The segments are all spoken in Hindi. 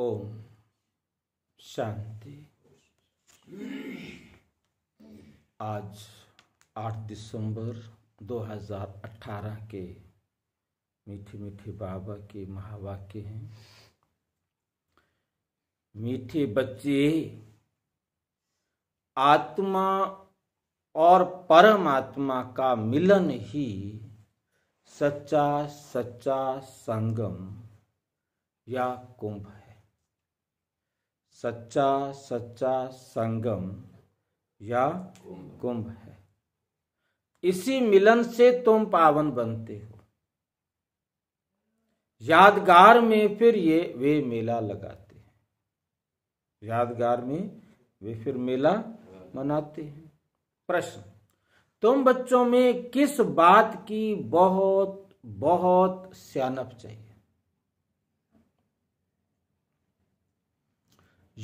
ओम शांति आज 8 दिसंबर 2018 के मीठे मीठे बाबा के महावाक्य हैं मीठे बच्चे आत्मा और परमात्मा का मिलन ही सच्चा सच्चा संगम या कुंभ है सच्चा सच्चा संगम या कुंभ है इसी मिलन से तुम पावन बनते हो यादगार में फिर ये वे मेला लगाते हैं यादगार में वे फिर मेला मनाते हैं प्रश्न तुम बच्चों में किस बात की बहुत बहुत सियानप चाहिए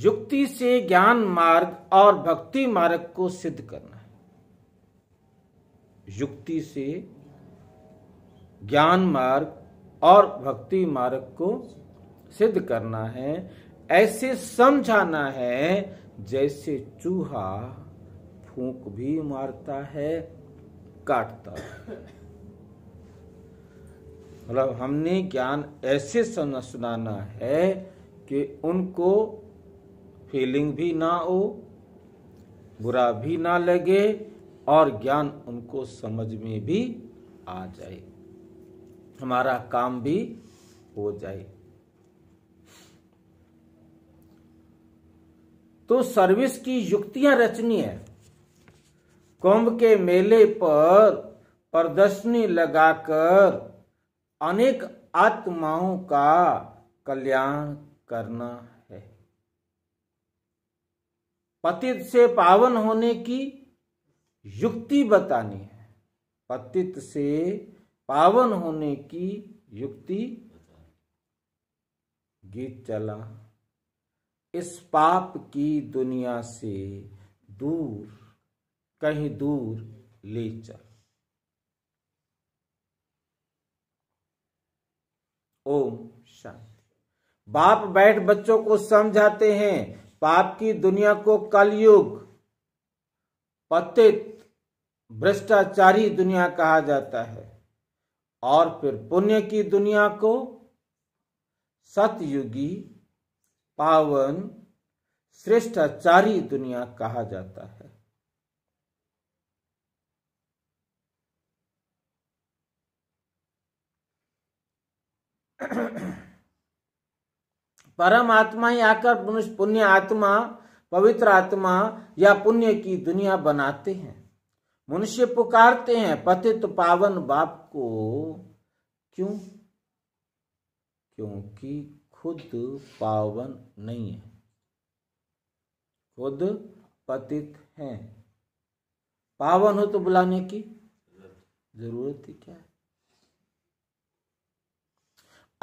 युक्ति से ज्ञान मार्ग और भक्ति मार्ग को सिद्ध करना है युक्ति से ज्ञान मार्ग और भक्ति मार्ग को सिद्ध करना है ऐसे समझाना है जैसे चूहा फूंक भी मारता है काटता है मतलब हमने ज्ञान ऐसे सुनाना है कि उनको फीलिंग भी ना हो बुरा भी ना लगे और ज्ञान उनको समझ में भी आ जाए हमारा काम भी हो जाए तो सर्विस की युक्तियां रचनी है कुंभ के मेले पर प्रदर्शनी लगाकर अनेक आत्माओं का कल्याण करना पतित से पावन होने की युक्ति बतानी है पतित से पावन होने की युक्ति गीत चला इस पाप की दुनिया से दूर कहीं दूर ले चल ओम शांति बाप बैठ बच्चों को समझाते हैं पाप की दुनिया को कलयुग पतित भ्रष्टाचारी दुनिया कहा जाता है और फिर पुण्य की दुनिया को सतयुगी पावन श्रेष्ठाचारी दुनिया कहा जाता है परम आत्मा ही आकर मनुष्य पुण्य आत्मा पवित्र आत्मा या पुण्य की दुनिया बनाते हैं मनुष्य पुकारते हैं पतित पावन बाप को क्यों क्योंकि खुद पावन नहीं है खुद पतित है पावन हो तो बुलाने की जरूरत ही क्या है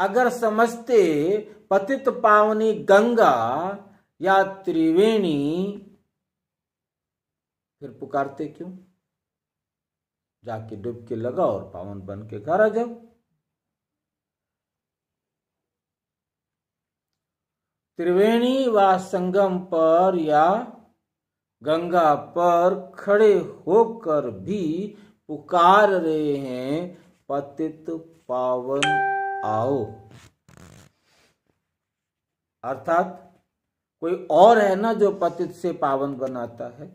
अगर समझते पतित पावनी गंगा या त्रिवेणी फिर पुकारते क्यों जाके डुबकी लगाओ और पावन बन के घर आ जाओ त्रिवेणी व संगम पर या गंगा पर खड़े होकर भी पुकार रहे हैं पतित पावन आओ अर्थात कोई और है ना जो पतित से पावन बनाता है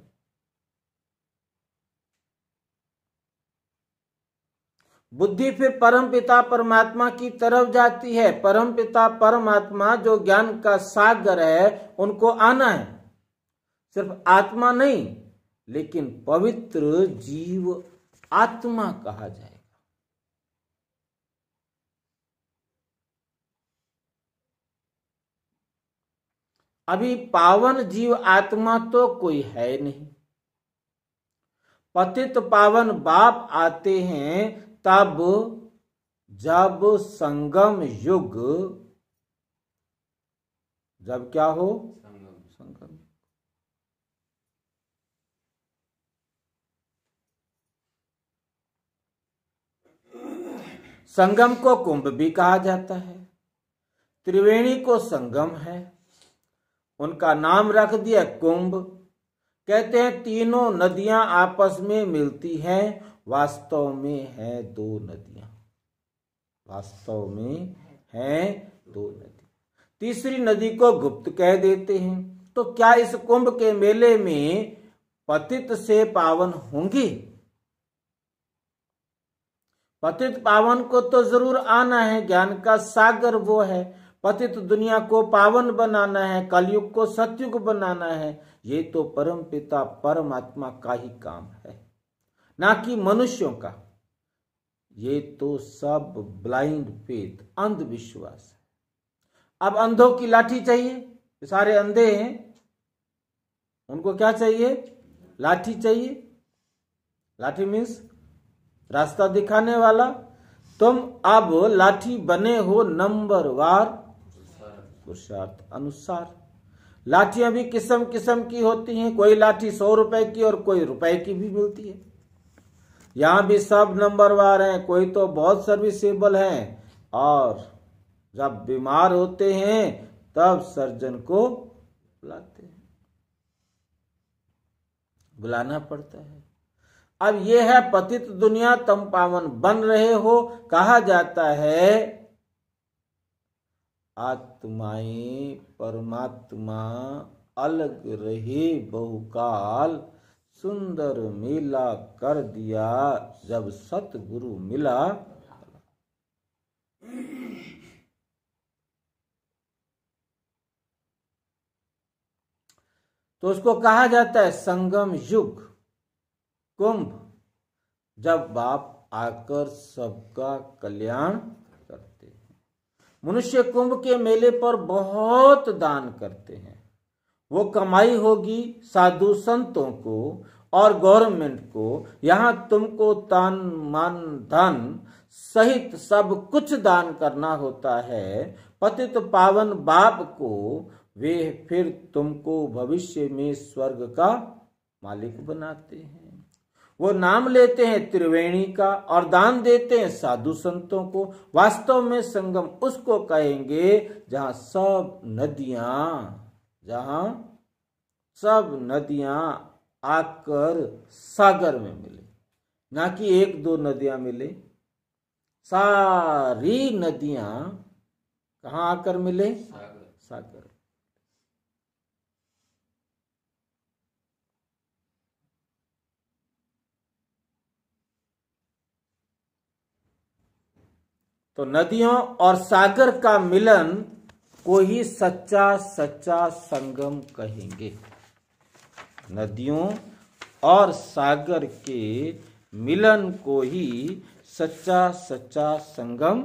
बुद्धि फिर परम पिता परमात्मा की तरफ जाती है परम पिता परमात्मा जो ज्ञान का सागर है उनको आना है सिर्फ आत्मा नहीं लेकिन पवित्र जीव आत्मा कहा जाए अभी पावन जीव आत्मा तो कोई है नहीं पतित पावन बाप आते हैं तब जब संगम युग जब क्या हो संगम संगम संगम को कुंभ भी कहा जाता है त्रिवेणी को संगम है उनका नाम रख दिया कुंभ कहते हैं तीनों नदियां आपस में मिलती हैं वास्तव में है दो नदियां वास्तव में है दो नदी तीसरी नदी को गुप्त कह देते हैं तो क्या इस कुंभ के मेले में पतित से पावन होंगी पतित पावन को तो जरूर आना है ज्ञान का सागर वो है पतित दुनिया को पावन बनाना है कलयुग को सत्युग बनाना है ये तो परम पिता परमात्मा का ही काम है ना कि मनुष्यों का ये तो सब ब्लाइंड फेथ अंधविश्वास है अब अंधों की लाठी चाहिए सारे अंधे हैं उनको क्या चाहिए लाठी चाहिए लाठी मीन्स रास्ता दिखाने वाला तुम अब लाठी बने हो नंबर वार पुरुषार्थ अनुसार लाठियां भी किस्म किस्म की होती हैं कोई लाठी सौ रुपए की और कोई रुपए की भी मिलती है यहां भी सब नंबर वार हैं कोई तो बहुत सर्विसेबल है और जब बीमार होते हैं तब सर्जन को बुलाते हैं बुलाना पड़ता है अब यह है पतित दुनिया तम पावन बन रहे हो कहा जाता है आत्माएं परमात्मा अलग रहे बहुकाल सुंदर मेला कर दिया जब सतगुरु मिला तो उसको कहा जाता है संगम युग कुंभ जब बाप आकर सबका कल्याण मनुष्य कुंभ के मेले पर बहुत दान करते हैं वो कमाई होगी साधु संतों को और गवर्नमेंट को यहाँ तुमको तान मान धन सहित सब कुछ दान करना होता है पतित पावन बाप को वे फिर तुमको भविष्य में स्वर्ग का मालिक बनाते हैं वो नाम लेते हैं त्रिवेणी का और दान देते हैं साधु संतों को वास्तव में संगम उसको कहेंगे जहां सब नदियां जहां सब नदियां आकर सागर में मिले ना कि एक दो नदियां मिले सारी नदियां कहाँ आकर मिले सागर सागर तो नदियों और सागर का मिलन को ही सच्चा सच्चा संगम कहेंगे नदियों और सागर के मिलन को ही सच्चा सच्चा संगम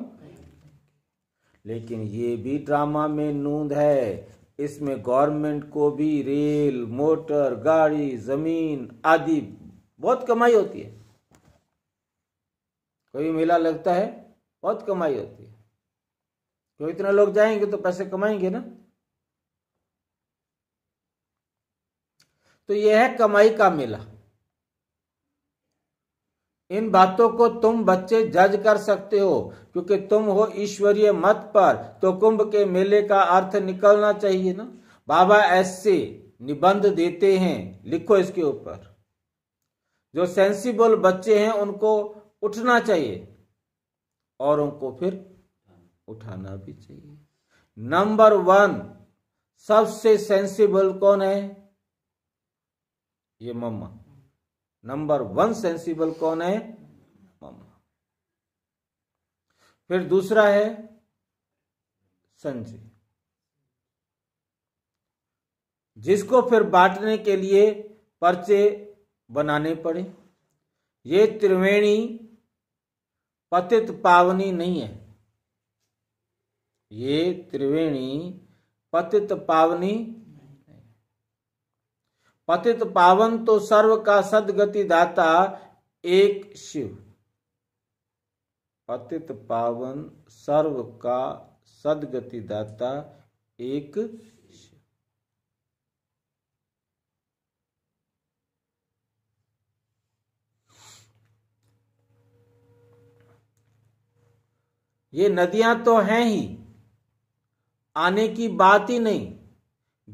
लेकिन ये भी ड्रामा में नूंद है इसमें गवर्नमेंट को भी रेल मोटर गाड़ी जमीन आदि बहुत कमाई होती है कोई मेला लगता है बहुत कमाई होती है क्यों इतने लोग जाएंगे तो पैसे कमाएंगे ना तो यह है कमाई का मेला इन बातों को तुम बच्चे जज कर सकते हो क्योंकि तुम हो ईश्वरीय मत पर तो कुंभ के मेले का अर्थ निकलना चाहिए ना बाबा ऐसे निबंध देते हैं लिखो इसके ऊपर जो सेंसिबल बच्चे हैं उनको उठना चाहिए औरों को फिर उठाना भी चाहिए नंबर वन सबसे सेंसिबल कौन है ये मम्मा नंबर वन सेंसिबल कौन है मम्मा फिर दूसरा है संजय जिसको फिर बांटने के लिए पर्चे बनाने पड़े ये त्रिवेणी पतित पावनी नहीं है ये त्रिवेणी पतित पावनी पतित पावन तो सर्व का सदगति दाता एक शिव पतित पावन सर्व का सदगति दाता एक ये नदियां तो हैं ही आने की बात ही नहीं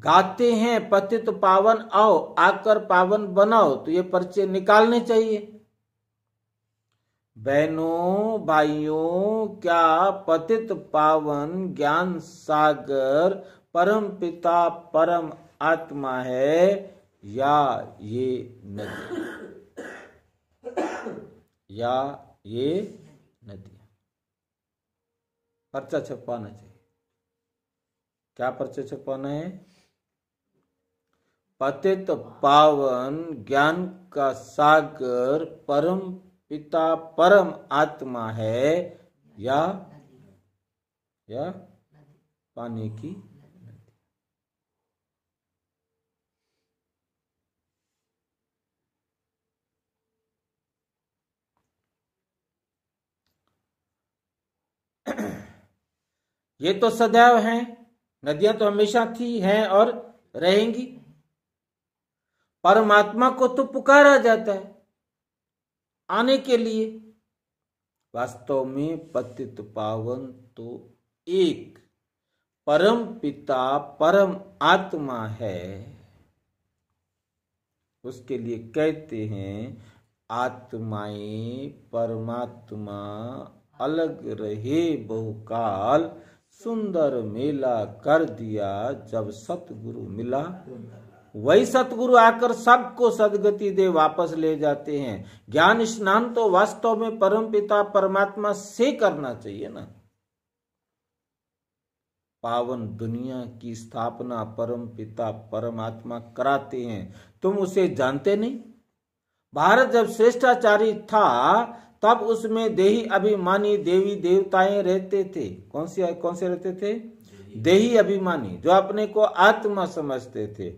गाते हैं पतित पावन आओ आकर पावन बनाओ तो ये पर्चे निकालने चाहिए बहनों भाइयों क्या पतित पावन ज्ञान सागर परम पिता परम आत्मा है या ये नदी या ये नदी पर्चा छपवाना चाहिए क्या पर्चा छपवाना है पतित पावन ज्ञान का सागर परम पिता परम आत्मा है या या पानी की ये तो सदैव हैं नदियां तो हमेशा थी हैं और रहेंगी परमात्मा को तो पुकारा जाता है आने के लिए वास्तव में पतित पावन तो एक परम पिता परम आत्मा है उसके लिए कहते हैं आत्माएं परमात्मा अलग रहे बहुकाल सुंदर मेला कर दिया जब सतगुरु मिला वही सतगुरु आकर सबको सदगति दे वापस ले जाते हैं ज्ञान स्नान तो वास्तव में परम पिता परमात्मा से करना चाहिए ना पावन दुनिया की स्थापना परम पिता परमात्मा कराते हैं तुम उसे जानते नहीं भारत जब श्रेष्ठाचारी था तब उसमें देही अभिमानी देवी देवताएं रहते थे कौन से कौन से रहते थे देही अभिमानी जो अपने को आत्मा समझते थे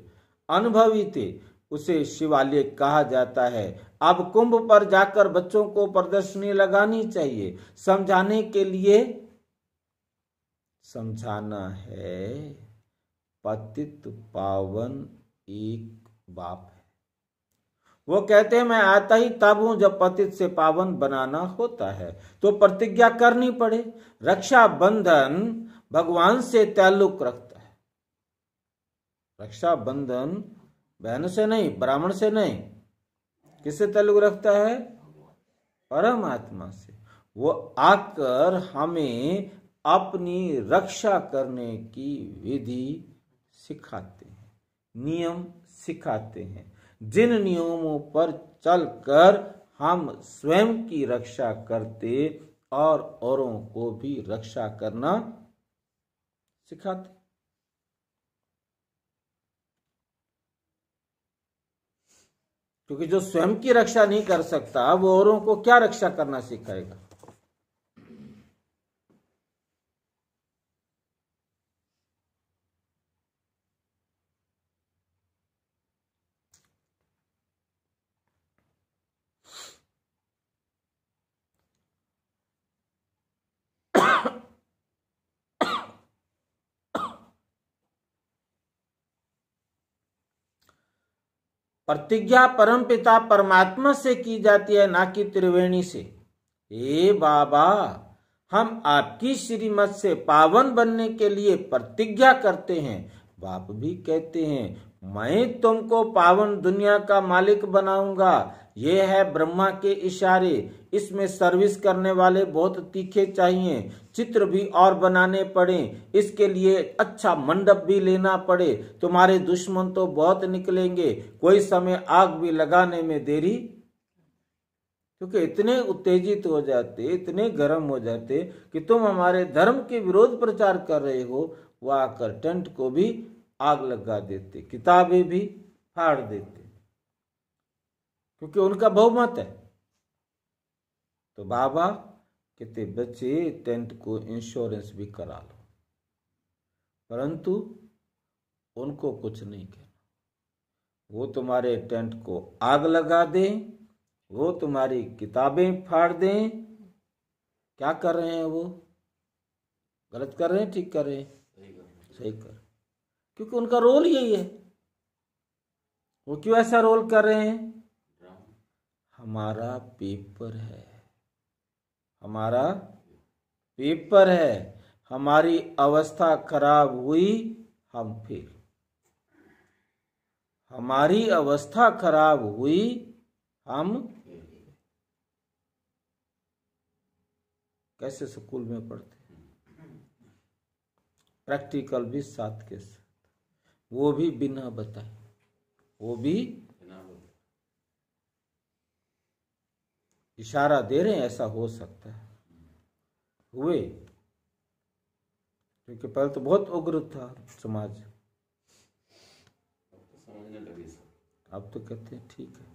अनुभवी थे उसे शिवालय कहा जाता है अब कुंभ पर जाकर बच्चों को प्रदर्शनी लगानी चाहिए समझाने के लिए समझाना है पतित पावन एक बाप वो कहते हैं मैं आता ही तब हूं जब पतित से पावन बनाना होता है तो प्रतिज्ञा करनी पड़े रक्षाबंधन भगवान से ताल्लुक रखता है रक्षा बंधन बहन से नहीं ब्राह्मण से नहीं किससे ताल्लुक रखता है परमात्मा से वो आकर हमें अपनी रक्षा करने की विधि सिखाते हैं नियम सिखाते हैं जिन नियमों पर चलकर हम स्वयं की रक्षा करते और औरों को भी रक्षा करना सिखाते क्योंकि जो स्वयं की रक्षा नहीं कर सकता वो औरों को क्या रक्षा करना सिखाएगा प्रतिज्ञा परम पिता परमात्मा से की जाती है ना कि त्रिवेणी से हे बाबा हम आपकी श्रीमत से पावन बनने के लिए प्रतिज्ञा करते हैं बाप भी कहते हैं मैं तुमको पावन दुनिया का मालिक बनाऊंगा ये है ब्रह्मा के इशारे इसमें सर्विस करने वाले बहुत तीखे चाहिए चित्र भी और बनाने पड़े इसके लिए अच्छा मंडप भी लेना पड़े तुम्हारे दुश्मन तो बहुत निकलेंगे कोई समय आग भी लगाने में देरी क्योंकि इतने उत्तेजित हो जाते इतने गर्म हो जाते कि तुम हमारे धर्म के विरोध प्रचार कर रहे हो वह आकर टेंट को भी आग लगा देते किताबें भी फाड़ देते क्योंकि उनका बहुमत है तो बाबा कहते बच्चे टेंट को इंश्योरेंस भी करा लो परंतु उनको कुछ नहीं कहना वो तुम्हारे टेंट को आग लगा दें वो तुम्हारी किताबें फाड़ दें क्या कर रहे हैं वो गलत कर रहे हैं ठीक कर रहे हैं सही कर क्योंकि उनका रोल यही है वो क्यों ऐसा रोल कर रहे हैं हमारा पेपर है हमारा पेपर है हमारी अवस्था खराब हुई हम फेल हमारी अवस्था खराब हुई हम कैसे स्कूल में पढ़ते प्रैक्टिकल भी साथ के साथ वो भी बिना बताए वो भी इशारा दे रहे हैं ऐसा हो सकता है हुए क्योंकि पहले तो बहुत उग्र था समाज अब तो, तो कहते हैं ठीक है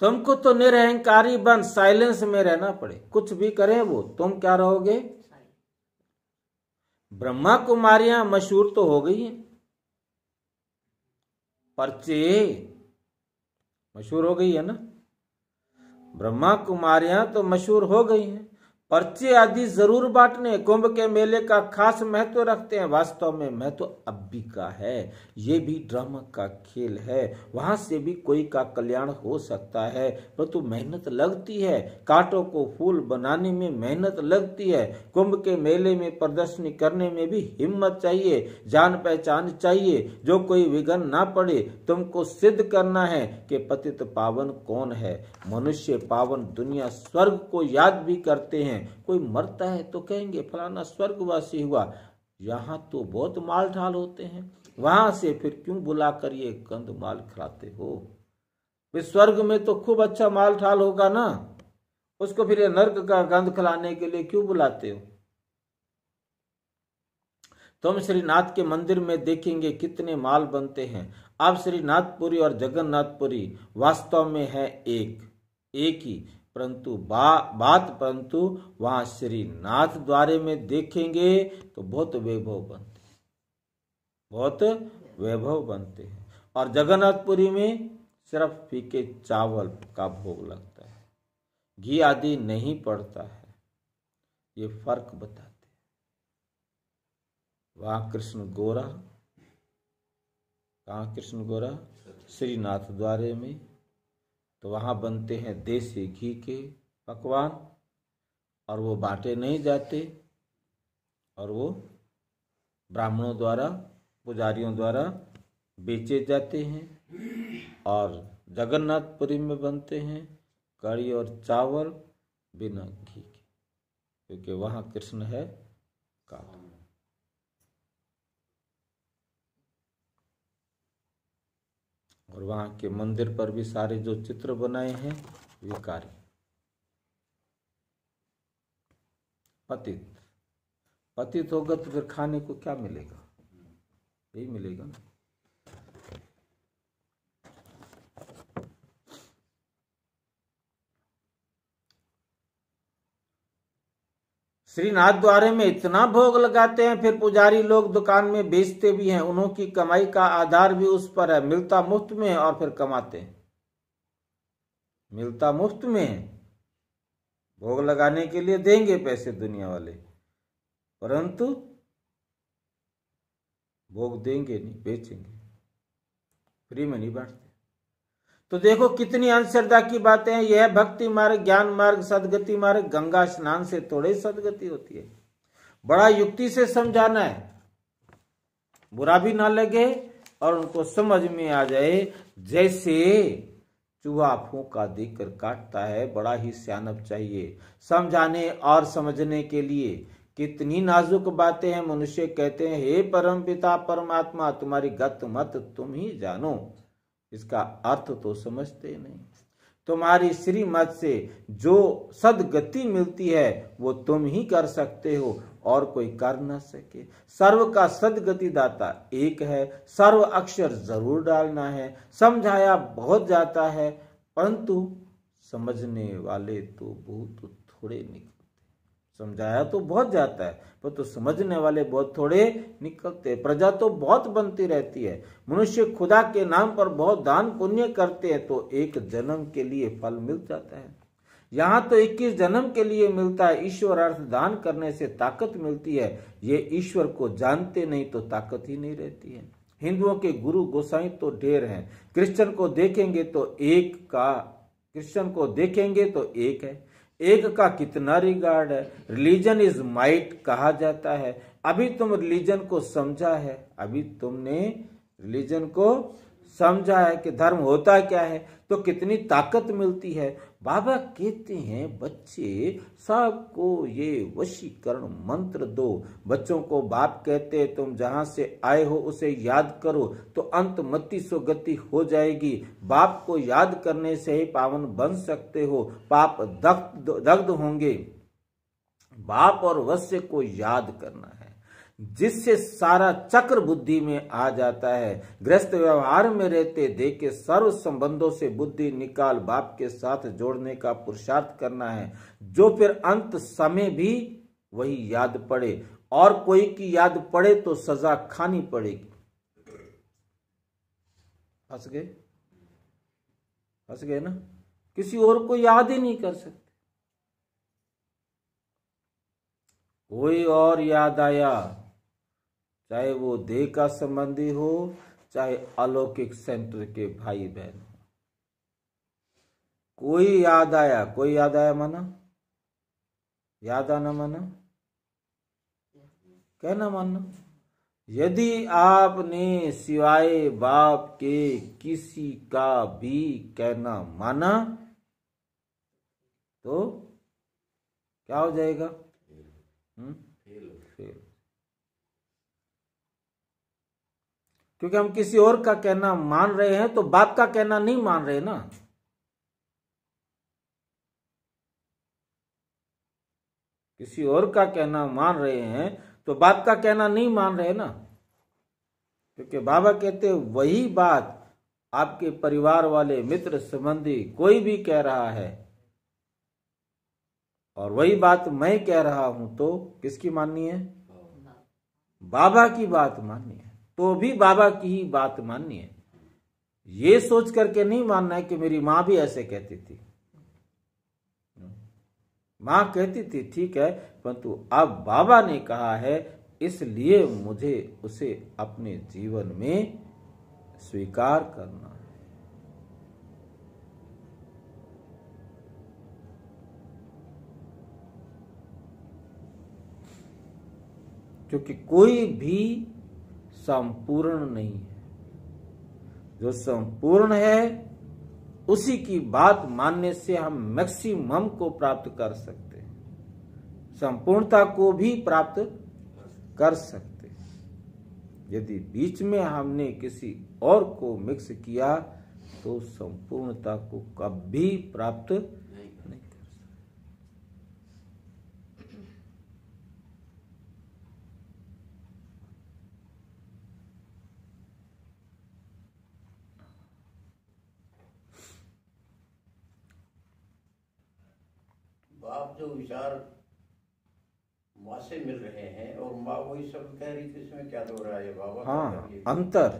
तुमको तो निरहंकारी बन साइलेंस में रहना पड़े कुछ भी करे वो तुम क्या रहोगे ब्रह्मा कुमारियां मशहूर तो हो गई हैं पर्चे मशहूर हो गई है ना ब्रह्मा कुमारियां तो मशहूर हो गई हैं पर्चे आदि जरूर बांटने कुंभ के मेले का खास महत्व रखते हैं वास्तव में महत्व अब भी का है ये भी ड्रामा का खेल है वहां से भी कोई का कल्याण हो सकता है परंतु तो मेहनत लगती है कांटों को फूल बनाने में मेहनत लगती है कुंभ के मेले में प्रदर्शनी करने में भी हिम्मत चाहिए जान पहचान चाहिए जो कोई विघन ना पड़े तुमको सिद्ध करना है कि पतित पावन कौन है मनुष्य पावन दुनिया स्वर्ग को याद भी करते हैं हैं कोई मरता है तो कहेंगे फलाना स्वर्गवासी हुआ यहाँ तो बहुत माल ढाल होते हैं वहां से फिर क्यों बुला कर ये कंद माल खिलाते हो फिर स्वर्ग में तो खूब अच्छा माल ढाल होगा ना उसको फिर ये नर्क का गंद खिलाने के लिए क्यों बुलाते हो तुम तो श्रीनाथ के मंदिर में देखेंगे कितने माल बनते हैं अब श्रीनाथपुरी और जगन्नाथपुरी वास्तव में है एक एक ही परंतु बा बात परंतु वहां श्री नाथ द्वारे में देखेंगे तो बहुत वैभव बनते बहुत वैभव बनते हैं और जगन्नाथपुरी में सिर्फ फीके चावल का भोग लगता है घी आदि नहीं पड़ता है ये फर्क बताते वहां कृष्ण गोरा कहा कृष्ण गोरा श्रीनाथ द्वारे में तो वहाँ बनते हैं देसी घी के पकवान और वो बांटे नहीं जाते और वो ब्राह्मणों द्वारा पुजारियों द्वारा बेचे जाते हैं और जगन्नाथपुरी में बनते हैं कड़ी और चावल बिना घी के क्योंकि वहाँ कृष्ण है काला और वहाँ के मंदिर पर भी सारे जो चित्र बनाए हैं वे कार्य पतित पतित होगा तो फिर खाने को क्या मिलेगा यही मिलेगा ना श्रीनाथ द्वारे में इतना भोग लगाते हैं फिर पुजारी लोग दुकान में बेचते भी हैं उन्हों की कमाई का आधार भी उस पर है मिलता मुफ्त में है और फिर कमाते हैं मिलता मुफ्त में है भोग लगाने के लिए देंगे पैसे दुनिया वाले परंतु भोग देंगे नहीं बेचेंगे फ्री में नहीं बांटते तो देखो कितनी अंधश्रद्धा की बातें हैं यह भक्ति मार्ग ज्ञान मार्ग सदगति मार्ग गंगा स्नान से थोड़े सदगति होती है बड़ा युक्ति से समझाना है बुरा भी ना लगे और उनको समझ में आ जाए जैसे चूहा फूका देकर काटता है बड़ा ही सियानप चाहिए समझाने और समझने के लिए कितनी नाजुक बातें हैं मनुष्य कहते हैं हे परम पिता परमात्मा तुम्हारी गत मत तुम ही जानो इसका अर्थ तो समझते नहीं तुम्हारी श्रीमत से जो सदगति मिलती है वो तुम ही कर सकते हो और कोई कर न सके सर्व का सदगति दाता एक है सर्व अक्षर जरूर डालना है समझाया बहुत जाता है परंतु समझने वाले तो बहुत थोड़े निकल समझाया तो बहुत जाता है पर तो समझने वाले बहुत थोड़े निकलते हैं प्रजा तो बहुत बनती रहती है मनुष्य खुदा के नाम पर बहुत दान पुण्य करते हैं तो एक जन्म के लिए फल मिल जाता है यहाँ तो 21 जन्म के लिए मिलता है ईश्वर अर्थ दान करने से ताकत मिलती है ये ईश्वर को जानते नहीं तो ताकत ही नहीं रहती है हिंदुओं के गुरु गोसाई तो ढेर हैं क्रिश्चन को देखेंगे तो एक का क्रिश्चन को देखेंगे तो एक है एक का कितना रिगार्ड है रिलीजन इज माइट कहा जाता है अभी तुम रिलीजन को समझा है अभी तुमने रिलीजन को समझा है कि धर्म होता क्या है तो कितनी ताकत मिलती है बाबा कहते हैं बच्चे सबको ये वशीकरण मंत्र दो बच्चों को बाप कहते हैं तुम जहां से आए हो उसे याद करो तो अंत मति सो गति हो जाएगी बाप को याद करने से ही पावन बन सकते हो पाप दग्ध दग्ध होंगे बाप और वश्य को याद करना है जिससे सारा चक्र बुद्धि में आ जाता है ग्रस्त व्यवहार में रहते देख के सर्व संबंधों से बुद्धि निकाल बाप के साथ जोड़ने का पुरुषार्थ करना है जो फिर अंत समय भी वही याद पड़े और कोई की याद पड़े तो सजा खानी पड़ेगी हंस गए हंस गए ना किसी और को याद ही नहीं कर सकते कोई और याद आया चाहे वो देह का संबंधी हो चाहे अलौकिक सेंटर के भाई बहन हो कोई याद आया कोई याद आया माना याद आना माना कहना माना यदि आपने सिवाय बाप के किसी का भी कहना माना तो क्या हो जाएगा हुँ? हम्म? क्योंकि हम किसी और का कहना मान रहे हैं तो बाप का कहना नहीं मान रहे ना किसी और का कहना मान रहे हैं तो बाप का कहना नहीं मान रहे ना क्योंकि बाबा कहते वही बात आपके परिवार वाले मित्र संबंधी कोई भी कह रहा है और वही बात मैं कह रहा हूं तो किसकी माननी है बाबा की बात माननी है तो भी बाबा की ही बात माननी है ये सोच करके नहीं मानना है कि मेरी मां भी ऐसे कहती थी मां कहती थी ठीक है परंतु अब बाबा ने कहा है इसलिए मुझे उसे अपने जीवन में स्वीकार करना है क्योंकि कोई भी संपूर्ण नहीं है जो संपूर्ण है उसी की बात मानने से हम मैक्सिमम को प्राप्त कर सकते हैं संपूर्णता को भी प्राप्त कर सकते हैं यदि बीच में हमने किसी और को मिक्स किया तो संपूर्णता को कभी प्राप्त जो विचार माँ से मिल रहे हैं और माँ वही सब कह रही थी इसमें क्या दो रहा है बाबा हाँ अंतर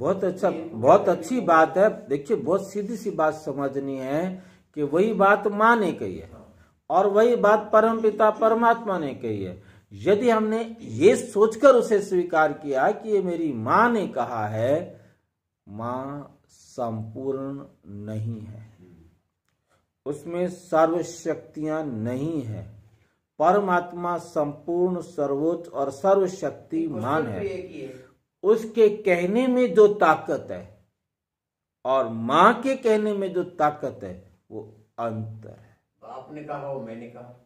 बहुत तो अच्छा बहुत तो अच्छी तो बात है देखिए बहुत सीधी सी बात समझनी है कि वही बात माँ ने कही है हाँ। और वही बात परमपिता परमात्मा ने कही है यदि हमने ये सोचकर उसे स्वीकार किया कि ये मेरी माँ ने कहा है माँ संपूर्ण नहीं है उसमें सर्वशक्तियां नहीं है परमात्मा संपूर्ण सर्वोच्च और सर्वशक्तिमान है उसके कहने में जो ताकत है और मां के कहने में जो ताकत है वो अंतर है बाप ने कहा वो मैंने कहा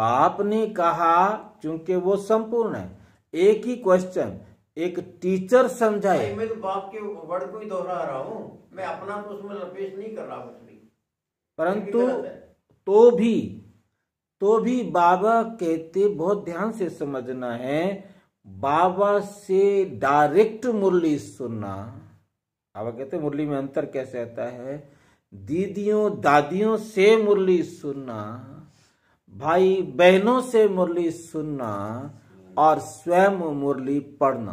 बाप ने कहा क्योंकि वो संपूर्ण है एक ही क्वेश्चन एक टीचर समझाए मैं तो बाप के वर्ड को ही दोहरा रहा हूँ मैं अपना तो उसमें लपेश नहीं कर रहा कुछ भी परंतु तो भी तो भी बाबा कहते बहुत ध्यान से समझना है बाबा से डायरेक्ट मुरली सुनना बाबा कहते मुरली में अंतर कैसे आता है दीदियों दादियों से मुरली सुनना भाई बहनों से मुरली सुनना और स्वयं मुरली पढ़ना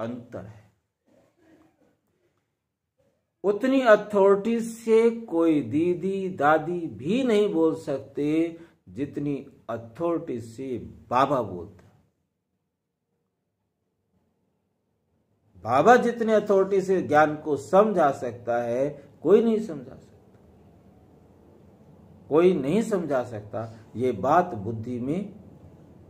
अंतर है उतनी अथॉरिटी से कोई दीदी दादी भी नहीं बोल सकते जितनी अथॉरिटी से बाबा बोलता बाबा जितने अथॉरिटी से ज्ञान को समझा सकता है कोई नहीं समझा सकता कोई नहीं समझा सकता ये बात बुद्धि में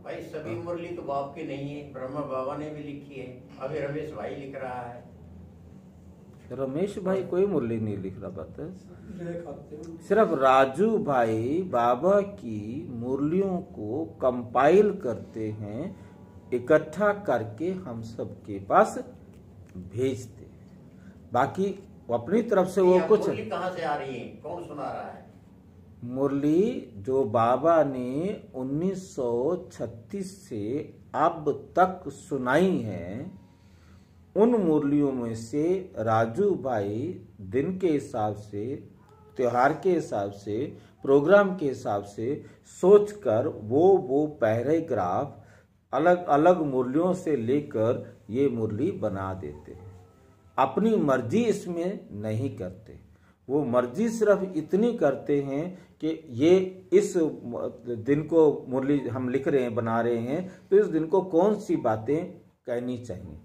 भाई सभी मुरली तो बाप के नहीं है ब्रह्मा बाबा ने भी लिखी है अभी रमेश भाई लिख रहा है रमेश भाई कोई मुरली नहीं लिख रहा बात सिर्फ राजू भाई बाबा की मुरलियों को कंपाइल करते हैं इकट्ठा करके हम सबके पास भेजते बाकी अपनी तरफ से वो कुछ कहाँ से आ रही है कौन सुना रहा है मुरली जो बाबा ने 1936 से अब तक सुनाई है उन मुरलियों में से राजू भाई दिन के हिसाब से त्यौहार के हिसाब से प्रोग्राम के हिसाब से सोचकर वो वो पैराग्राफ अलग अलग मुरलियों से लेकर ये मुरली बना देते हैं अपनी मर्जी इसमें नहीं करते वो मर्जी सिर्फ इतनी करते हैं कि ये इस दिन को मुरली हम लिख रहे हैं बना रहे हैं तो इस दिन को कौन सी बातें कहनी चाहिए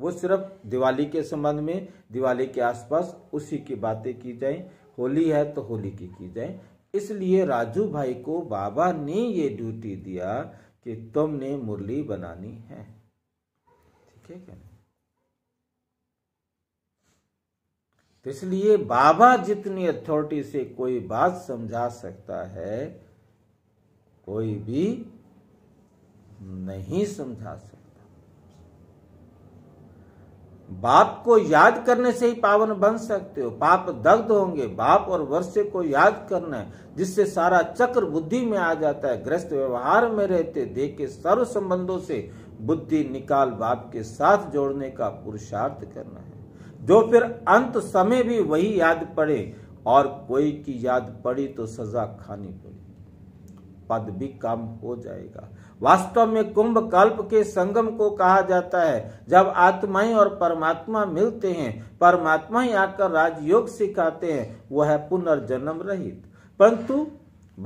वो सिर्फ दिवाली के संबंध में दिवाली के आसपास उसी की बातें की जाए होली है तो होली की की जाए इसलिए राजू भाई को बाबा ने ये ड्यूटी दिया कि तुमने मुरली बनानी है ठीक है क्या तो इसलिए बाबा जितनी अथॉरिटी से कोई बात समझा सकता है कोई भी नहीं समझा सकता बाप को याद करने से ही पावन बन सकते हो पाप दग्ध होंगे बाप और वर्ष को याद करना है जिससे सारा चक्र बुद्धि में आ जाता है ग्रस्त व्यवहार में रहते देख के सर्व संबंधों से बुद्धि निकाल बाप के साथ जोड़ने का पुरुषार्थ करना है जो फिर अंत समय भी वही याद पड़े और कोई की याद पड़ी तो सजा खानी पड़ी पद भी कम हो जाएगा वास्तव में कुंभ कल्प के संगम को कहा जाता है जब आत्माएं और परमात्मा मिलते हैं परमात्मा ही आकर राजयोग सिखाते हैं वह है पुनर्जन्म रहित परंतु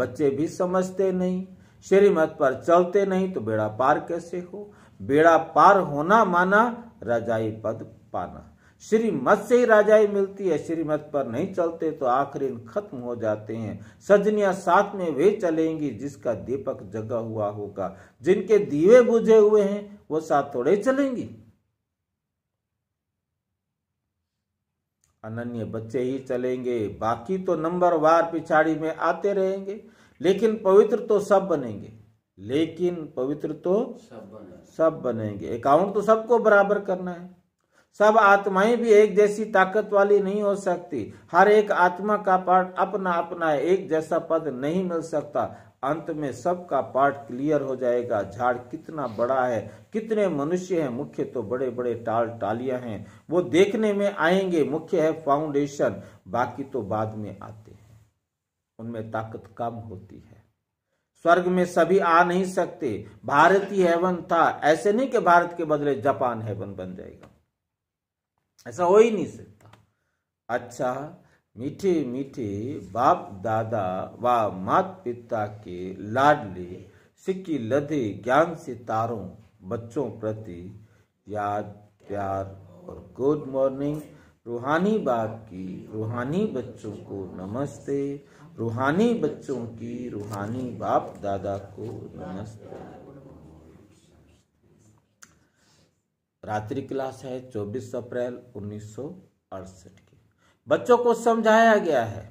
बच्चे भी समझते नहीं श्रीमत पर चलते नहीं तो बेड़ा पार कैसे हो बेड़ा पार होना माना रजाई पद पाना श्रीमत से ही राजाई मिलती है श्रीमत पर नहीं चलते तो आखिर खत्म हो जाते हैं सजनिया साथ में वे चलेंगी जिसका दीपक जगा हुआ होगा जिनके दीवे बुझे हुए हैं वो साथ थोड़े चलेंगी अनन्य बच्चे ही चलेंगे बाकी तो नंबर वार पिछाड़ी में आते रहेंगे लेकिन पवित्र तो सब बनेंगे लेकिन पवित्र तो सब बनेंगे अकाउंट तो सबको बराबर करना है सब आत्माएं भी एक जैसी ताकत वाली नहीं हो सकती हर एक आत्मा का पार्ट अपना अपना है एक जैसा पद नहीं मिल सकता अंत में सबका पार्ट क्लियर हो जाएगा झाड़ कितना बड़ा है कितने मनुष्य हैं मुख्य तो बड़े बड़े टाल टालियां हैं वो देखने में आएंगे मुख्य है फाउंडेशन बाकी तो बाद में आते हैं उनमें ताकत कम होती है स्वर्ग में सभी आ नहीं सकते भारतीय हेवन था ऐसे नहीं कि भारत के बदले जापान हेवन बन जाएगा ऐसा हो ही नहीं सकता अच्छा मीठे मीठे बाप दादा व मात पिता के लाडले सिक्की लदे ज्ञान से तारों बच्चों प्रति याद प्यार और गुड मॉर्निंग रूहानी बाप की रूहानी बच्चों को नमस्ते रूहानी बच्चों की रूहानी बाप दादा को नमस्ते रात्रि क्लास है 24 अप्रैल उन्नीस की बच्चों को समझाया गया है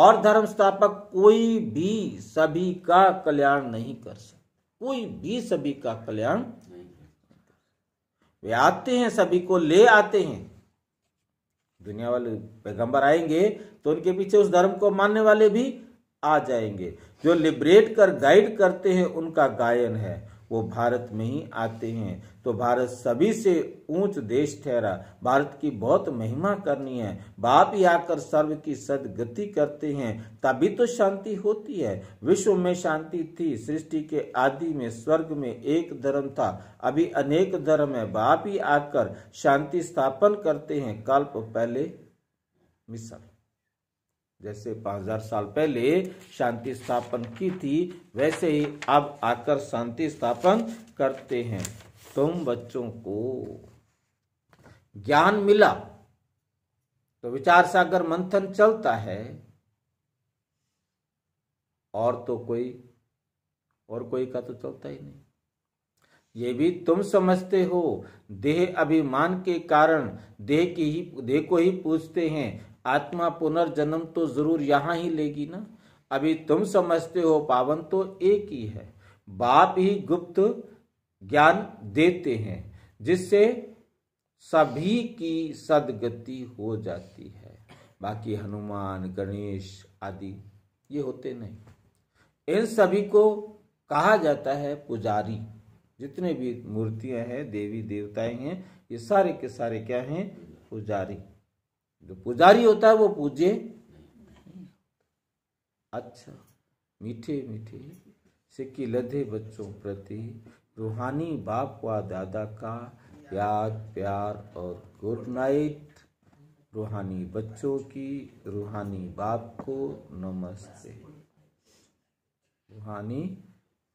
और धर्म स्थापक कोई भी सभी का कल्याण नहीं कर सकता कोई भी सभी का कल्याण वे आते हैं सभी को ले आते हैं दुनिया वाले पैगंबर आएंगे तो उनके पीछे उस धर्म को मानने वाले भी आ जाएंगे जो लिबरेट कर गाइड करते हैं उनका गायन है वो भारत में ही आते हैं तो भारत सभी से ऊंच देश ठहरा भारत की बहुत महिमा करनी है बाप ही आकर सर्व की सदगति करते हैं तभी तो शांति होती है विश्व में शांति थी सृष्टि के आदि में स्वर्ग में एक धर्म था अभी अनेक धर्म है बाप ही आकर शांति स्थापन करते हैं कल्प पहले मिसल जैसे 5000 हजार साल पहले शांति स्थापन की थी वैसे ही अब आकर शांति स्थापन करते हैं तुम बच्चों को ज्ञान मिला तो विचार सागर मंथन चलता है और तो कोई और कोई का तो चलता ही नहीं ये भी तुम समझते हो देह अभिमान के कारण देह की ही देह को ही पूछते हैं आत्मा पुनर्जन्म तो जरूर यहाँ ही लेगी ना अभी तुम समझते हो पावन तो एक ही है बाप ही गुप्त ज्ञान देते हैं जिससे सभी की सदगति हो जाती है बाकी हनुमान गणेश आदि ये होते नहीं इन सभी को कहा जाता है पुजारी जितने भी मूर्तियां हैं देवी देवताएं हैं ये सारे के सारे क्या हैं पुजारी जो पुजारी होता है वो पूजे अच्छा मीठे मीठे सिक्की लधे बच्चों प्रति रूहानी बाप व दादा का याद प्यार और गुड नाइट रूहानी बच्चों की रूहानी बाप को नमस्ते रूहानी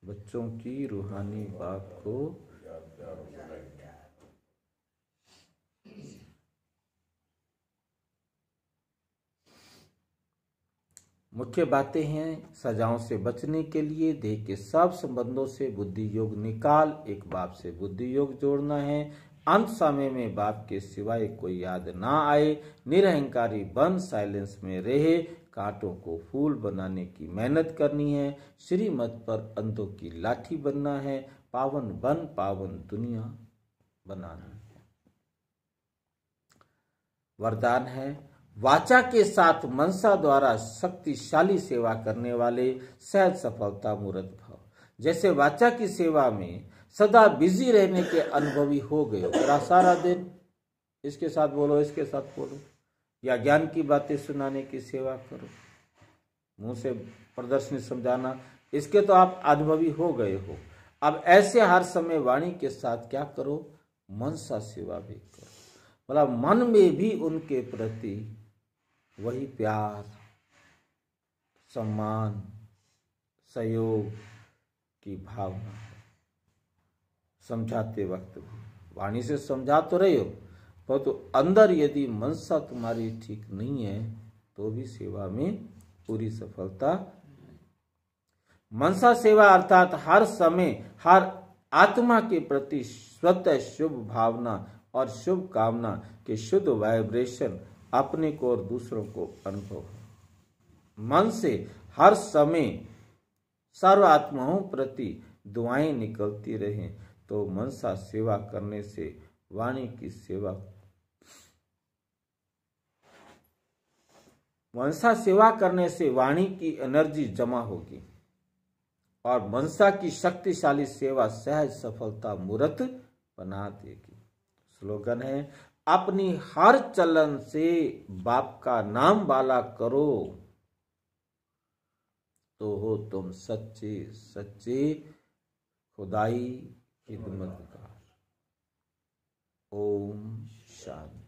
बच्चों की रूहानी बाप को मुख्य बातें हैं सजाओं से बचने के लिए देह के सब संबंधों से बुद्धि योग निकाल एक बाप से बुद्धि योग जोड़ना है अंत समय में बाप के सिवाय कोई याद ना आए निरहंकारी बन साइलेंस में रहे कांटों को फूल बनाने की मेहनत करनी है श्रीमत पर अंतों की लाठी बनना है पावन बन पावन दुनिया बनाना है वरदान है वाचा के साथ मनसा द्वारा शक्तिशाली सेवा करने वाले सहज सफलता मूर्त भाव जैसे वाचा की सेवा में सदा बिजी रहने के अनुभवी हो गए सारा दिन इसके साथ बोलो इसके साथ बोलो या ज्ञान की बातें सुनाने की सेवा करो मुंह से प्रदर्शनी समझाना इसके तो आप अनुभवी हो गए हो अब ऐसे हर समय वाणी के साथ क्या करो मनसा सेवा भी करो मतलब मन में भी उनके प्रति वही प्यार सम्मान सहयोग की भावना है समझाते वक्त वाणी से समझा तो रहे हो पर तो अंदर यदि मनसा तुम्हारी ठीक नहीं है तो भी सेवा में पूरी सफलता मनसा सेवा अर्थात हर समय हर आत्मा के प्रति स्वतः शुभ भावना और शुभ कामना के शुद्ध वाइब्रेशन अपने को और दूसरों को अनुभव हो मन से हर समय सर्व आत्माओं प्रति दुआएं निकलती रहें तो मनसा सेवा करने से वाणी की सेवा मनसा सेवा करने से वाणी की एनर्जी जमा होगी और मनसा की शक्तिशाली सेवा सहज सफलता मूर्त बना देगी स्लोगन है अपनी हर चलन से बाप का नाम वाला करो तो हो तुम सच्चे सच्चे खुदाई का ओम शांति